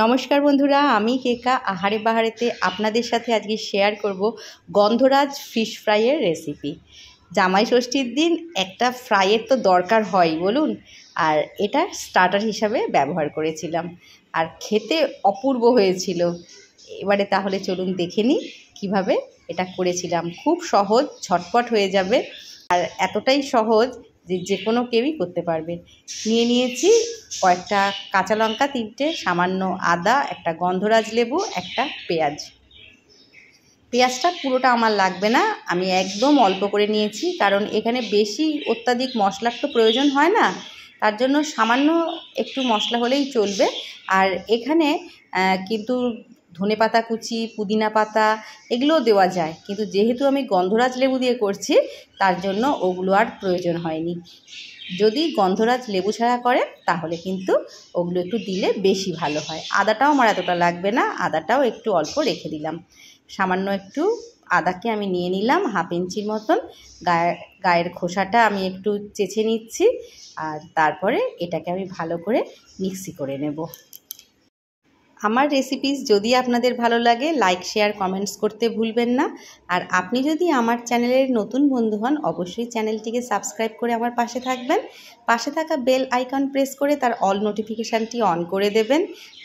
নমস্কার বন্ধুরা আমি কেকা আহারে বাহারেতে আপনাদের সাথে আজকে শেয়ার করব গন্ধরাজ ফিশ ফ্রাইয়ের রেসিপি জামাই ষষ্ঠীর দিন একটা ফ্রাইয়ের তো দরকার হয় বলুন আর এটা স্টার্টার হিসাবে ব্যবহার করেছিলাম আর খেতে অপূর্ব হয়েছিল এবারে তাহলে চলুন দেখে নিই কীভাবে এটা করেছিলাম খুব সহজ ছটপট হয়ে যাবে আর এতটাই সহজ যে যে কোনো কেউই করতে পারবে নিয়ে নিয়েছি কয়েকটা কাঁচা লঙ্কা তিনটে সামান্য আদা একটা গন্ধরাজ লেবু একটা পেঁয়াজ পেঁয়াজটা পুরোটা আমার লাগবে না আমি একদম অল্প করে নিয়েছি কারণ এখানে বেশি অত্যাধিক মশলার তো প্রয়োজন হয় না তার জন্য সামান্য একটু মশলা হলেই চলবে আর এখানে কিন্তু ধনে পাতা কুচি পুদিনা পাতা এগুলোও দেওয়া যায় কিন্তু যেহেতু আমি গন্ধরাজ লেবু দিয়ে করছি তার জন্য ওগুলো আর প্রয়োজন হয়নি যদি গন্ধরাজ লেবু ছাড়া করে তাহলে কিন্তু ওগুলো একটু দিলে বেশি ভালো হয় আদাটাও আমার এতটা লাগবে না আদাটাও একটু অল্প রেখে দিলাম সামান্য একটু আদাকে আমি নিয়ে নিলাম হাফ ইঞ্চির মতন গায়ে গায়ের খোসাটা আমি একটু চেছে নিচ্ছি আর তারপরে এটাকে আমি ভালো করে মিক্সি করে নেব আমার রেসিপিস যদি আপনাদের ভালো লাগে লাইক শেয়ার কমেন্টস করতে ভুলবেন না আর আপনি যদি আমার চ্যানেলের নতুন বন্ধু হন অবশ্যই চ্যানেলটিকে সাবস্ক্রাইব করে আমার পাশে থাকবেন পাশে থাকা বেল আইকন প্রেস করে তার অল নোটিফিকেশানটি অন করে দেবেন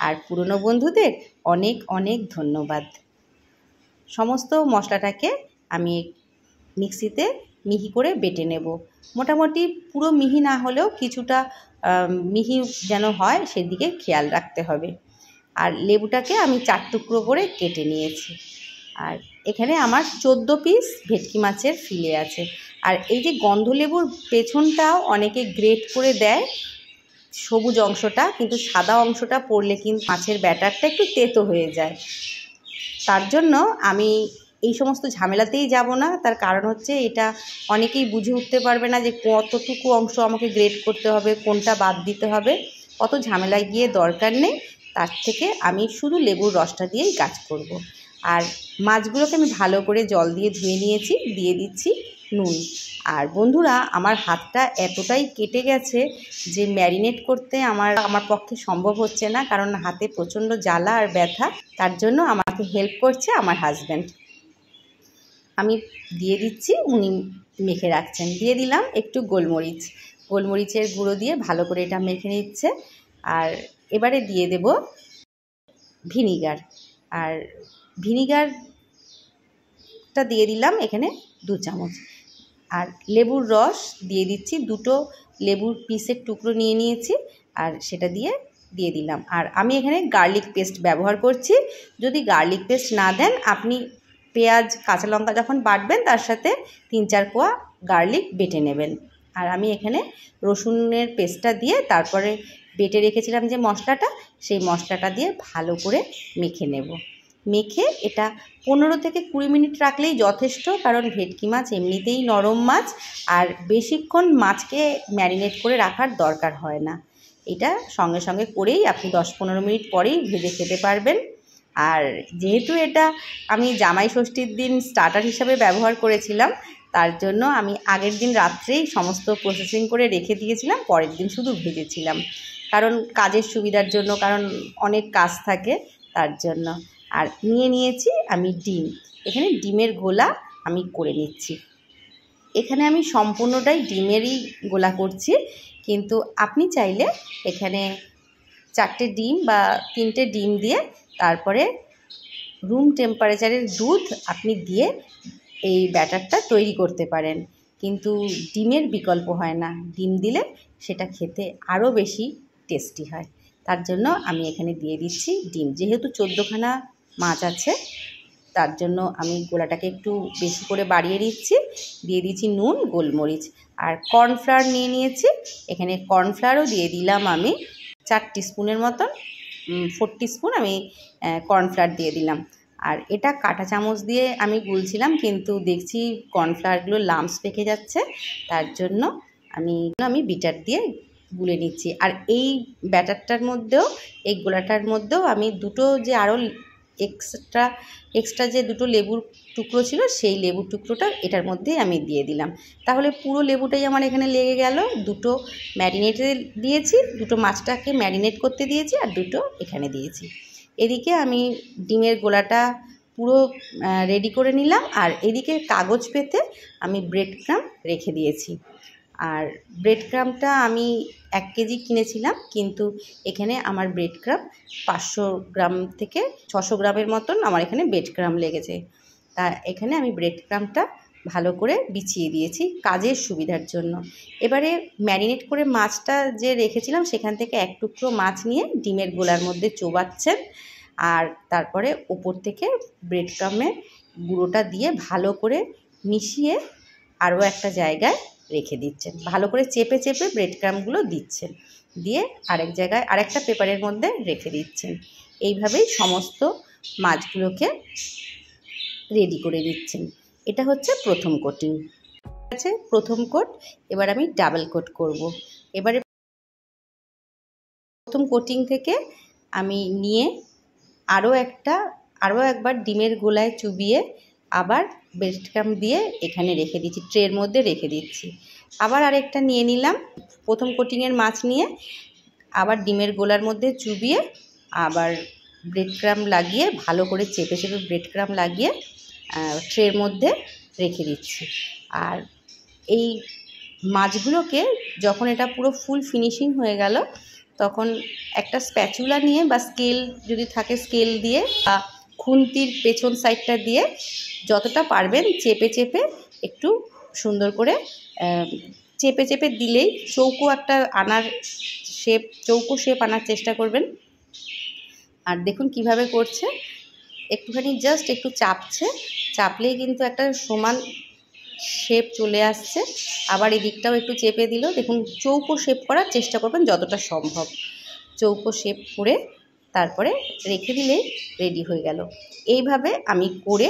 আর পুরনো বন্ধুদের অনেক অনেক ধন্যবাদ সমস্ত মশলাটাকে আমি মিক্সিতে মিহি করে বেটে নেব মোটামুটি পুরো মিহি না হলেও কিছুটা মিহি যেন হয় সেদিকে খেয়াল রাখতে হবে আর লেবুটাকে আমি চার টুকরো করে কেটে নিয়েছি আর এখানে আমার চোদ্দো পিস ভেটকি মাছের ফিলে আছে আর এই যে গন্ধলেবুর পেছনটাও অনেকে গ্রেট করে দেয় সবুজ অংশটা কিন্তু সাদা অংশটা পড়লে কিন্তু মাছের ব্যাটারটা একটু তেতো হয়ে যায় তার জন্য আমি এই সমস্ত ঝামেলাতেই যাব না তার কারণ হচ্ছে এটা অনেকেই বুঝে উঠতে পারবে না যে কতটুকু অংশ আমাকে গ্রেড করতে হবে কোনটা বাদ দিতে হবে অত ঝামেলায় গিয়ে দরকার নেই তার থেকে আমি শুধু লেবুর রসটা দিয়েই কাজ করব। আর মাছগুলোকে আমি ভালো করে জল দিয়ে ধুয়ে নিয়েছি দিয়ে দিচ্ছি নুন আর বন্ধুরা আমার হাতটা এতটাই কেটে গেছে যে ম্যারিনেট করতে আমার আমার পক্ষে সম্ভব হচ্ছে না কারণ হাতে প্রচণ্ড জ্বালা আর ব্যথা তার জন্য আমাকে হেল্প করছে আমার হাজব্যান্ড আমি দিয়ে দিচ্ছি উনি মেখে রাখছেন দিয়ে দিলাম একটু গোলমরিচ গোলমরিচের গুঁড়ো দিয়ে ভালো করে এটা মেখে নিচ্ছে আর এবারে দিয়ে দেব ভিনিগার আর ভিনিগারটা দিয়ে দিলাম এখানে দু চামচ আর লেবুর রস দিয়ে দিচ্ছি দুটো লেবুর পিসের টুকরো নিয়ে নিয়েছি আর সেটা দিয়ে দিয়ে দিলাম আর আমি এখানে গার্লিক পেস্ট ব্যবহার করছি যদি গার্লিক পেস্ট না দেন আপনি পেঁয়াজ কাঁচা লঙ্কা যখন বাটবেন তার সাথে তিন চার কোয়া গার্লিক বেটে নেবেন আর আমি এখানে রসুনের পেস্টটা দিয়ে তারপরে বেটে রেখেছিলাম যে মশলাটা সেই মশলাটা দিয়ে ভালো করে মেখে নেব মেখে এটা পনেরো থেকে কুড়ি মিনিট রাখলেই যথেষ্ট কারণ ভেটকি মাছ এমনিতেই নরম মাছ আর বেশিক্ষণ মাছকে ম্যারিনেট করে রাখার দরকার হয় না এটা সঙ্গে সঙ্গে করেই আপনি দশ পনেরো মিনিট পরেই ভেজে খেতে পারবেন আর যেহেতু এটা আমি জামাই ষষ্ঠীর দিন স্টার্টার হিসাবে ব্যবহার করেছিলাম তার জন্য আমি আগের দিন রাত্রেই সমস্ত প্রসেসিং করে রেখে দিয়েছিলাম পরের দিন শুধু ভেজেছিলাম কারণ কাজের সুবিধার জন্য কারণ অনেক কাজ থাকে তার জন্য আর নিয়ে নিয়েছি আমি ডিম এখানে ডিমের গোলা আমি করে নিচ্ছি এখানে আমি সম্পূর্ণটাই ডিমেরই গোলা করছি কিন্তু আপনি চাইলে এখানে চারটে ডিম বা তিনটে ডিম দিয়ে তারপরে রুম টেম্পারেচারের দুধ আপনি দিয়ে এই ব্যাটারটা তৈরি করতে পারেন কিন্তু ডিমের বিকল্প হয় না ডিম দিলে সেটা খেতে আরও বেশি টেস্টি হয় তার জন্য আমি এখানে দিয়ে দিচ্ছি ডিম যেহেতু চোদ্দোখানা মাছ আছে তার জন্য আমি গোলাটাকে একটু বেশি করে বাড়িয়ে দিচ্ছি দিয়ে দিচ্ছি নুন গোলমরিচ আর কর্নফ্লাওয়ার নিয়ে নিয়েছি এখানে কর্নফ্লাওয়ারও দিয়ে দিলাম আমি চার স্পুনের মতন ফোর স্পুন আমি কর্নফ্লাওয়ার দিয়ে দিলাম আর এটা কাঁটা চামচ দিয়ে আমি গুলছিলাম কিন্তু দেখছি কর্নফ্লাওয়ারগুলো লাম্পস পেকে যাচ্ছে তার জন্য আমি আমি বিটার দিয়ে গুলে নিচ্ছি আর এই ব্যাটারটার মধ্যেও এই গোলাটার মধ্যেও আমি দুটো যে আরও এক্সট্রা এক্সট্রা যে দুটো লেবুর টুকরো ছিল সেই লেবুর টুকরোটা এটার মধ্যে আমি দিয়ে দিলাম তাহলে পুরো লেবুটাই আমার এখানে লেগে গেল দুটো ম্যারিনেটে দিয়েছি দুটো মাছটাকে ম্যারিনেট করতে দিয়েছি আর দুটো এখানে দিয়েছি এদিকে আমি ডিমের গোলাটা পুরো রেডি করে নিলাম আর এদিকে কাগজ পেতে আমি ব্রেড ক্রাম রেখে দিয়েছি আর ব্রেড ক্রামটা আমি এক কেজি কিনেছিলাম কিন্তু এখানে আমার ব্রেড ক্রাম পাঁচশো গ্রাম থেকে ছশো গ্রামের মতন আমার এখানে ব্রেড ক্রাম লেগেছে তা এখানে আমি ব্রেড ক্রামটা ভালো করে বিছিয়ে দিয়েছি কাজের সুবিধার জন্য এবারে ম্যারিনেট করে মাছটা যে রেখেছিলাম সেখান থেকে এক টুকরো মাছ নিয়ে ডিমের গোলার মধ্যে চোবাচ্ছেন আর তারপরে ওপর থেকে ব্রেড ক্রামের গুঁড়োটা দিয়ে ভালো করে মিশিয়ে আরও একটা জায়গায় রেখে দিচ্ছেন ভালো করে চেপে চেপে ব্রেড ক্রামগুলো দিচ্ছেন দিয়ে আরেক জায়গায় আরেকটা পেপারের মধ্যে রেখে দিচ্ছেন এইভাবেই সমস্ত মাছগুলোকে রেডি করে দিচ্ছেন এটা হচ্ছে প্রথম কোটিং আছে প্রথম কোট এবার আমি ডাবল কোট করব। এবারে প্রথম কোটিং থেকে আমি নিয়ে আরও একটা আরও একবার ডিমের গোলায় চুবিয়ে আবার ব্রেস্ট ক্যাম্প দিয়ে এখানে রেখে দিচ্ছি ট্রের মধ্যে রেখে দিচ্ছি আবার আরেকটা নিয়ে নিলাম প্রথম কোটিংয়ের মাছ নিয়ে আবার ডিমের গোলার মধ্যে চুবিয়ে আবার ব্রেড ক্রাম লাগিয়ে ভালো করে চেপে চেপে ব্রেড ক্রাম লাগিয়ে ট্রের মধ্যে রেখে দিচ্ছি আর এই মাছগুলোকে যখন এটা পুরো ফুল ফিনিশিং হয়ে গেল তখন একটা স্প্যাচুলা নিয়ে বা স্কেল যদি থাকে স্কেল দিয়ে বা খুন্তির পেছন সাইডটা দিয়ে যতটা পারবেন চেপে চেপে একটু সুন্দর করে চেপে চেপে দিলেই চৌকো একটা আনার শেপ চৌকো শেপ আনার চেষ্টা করবেন আর দেখুন কিভাবে করছে একটুখানি জাস্ট একটু চাপছে চাপলেই কিন্তু একটা সমান শেপ চলে আসছে আবার এদিকটাও একটু চেপে দিল দেখুন চৌকো শেপ করার চেষ্টা করবেন যতটা সম্ভব চৌকো শেপ করে তারপরে রেখে দিলেই রেডি হয়ে গেল এইভাবে আমি করে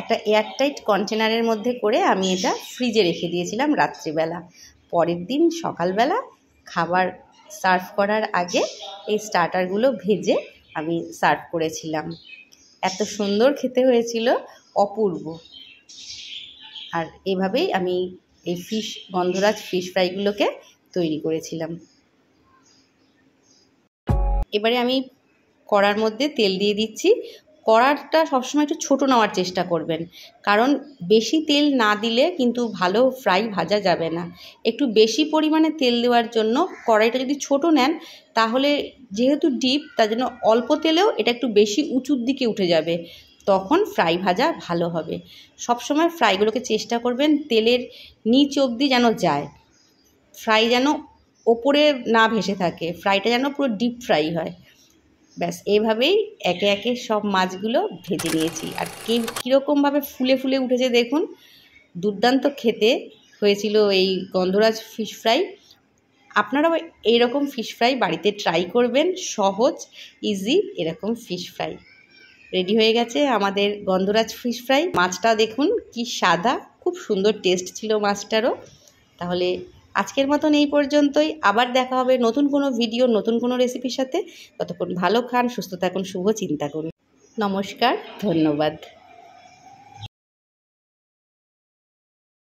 একটা এয়ারটাইট কন্টেনারের মধ্যে করে আমি এটা ফ্রিজে রেখে দিয়েছিলাম রাত্রিবেলা পরের দিন সকালবেলা খাবার সার্ভ করার আগে এই স্টার্টারগুলো ভেজে আমি সার্ভ করেছিলাম এত সুন্দর খেতে হয়েছিল অপূর্ব আর এভাবেই আমি এই ফিশ গন্ধরাজ ফিশ ফ্রাইগুলোকে তৈরি করেছিলাম এবারে আমি কড়ার মধ্যে তেল দিয়ে দিচ্ছি কড়াটা সবসময় একটু ছোটো নেওয়ার চেষ্টা করবেন কারণ বেশি তেল না দিলে কিন্তু ভালো ফ্রাই ভাজা যাবে না একটু বেশি পরিমাণে তেল দেওয়ার জন্য কড়াইটা যদি ছোট নেন তাহলে যেহেতু ডিপ তার জন্য অল্প তেলেও এটা একটু বেশি উঁচুর দিকে উঠে যাবে তখন ফ্রাই ভাজা ভালো হবে সবসময় ফ্রাইগুলোকে চেষ্টা করবেন তেলের নিচ অবধি যেন যায় ফ্রাই যেন ওপরে না ভেসে থাকে ফ্রাইটা যেন পুরো ডিপ ফ্রাই হয় ব্যাস এভাবেই একে একে সব মাছগুলো ভেজে নিয়েছি আর কে কীরকমভাবে ফুলে ফুলে উঠেছে দেখুন দুর্দান্ত খেতে হয়েছিল এই গন্ধরাজ ফিশ ফ্রাই আপনারাও এইরকম ফিশ ফ্রাই বাড়িতে ট্রাই করবেন সহজ ইজি এরকম ফিশ ফ্রাই রেডি হয়ে গেছে আমাদের গন্ধরাজ ফিশ ফ্রাই মাছটা দেখুন কি সাদা খুব সুন্দর টেস্ট ছিল মাছটারও তাহলে আজকের মতন এই পর্যন্তই আবার দেখা হবে নতুন কোনো ভিডিও নতুন কোনো রেসিপির সাথে ততক্ষণ ভালো খান সুস্থ থাকুন শুভ চিন্তা করুন নমস্কার ধন্যবাদ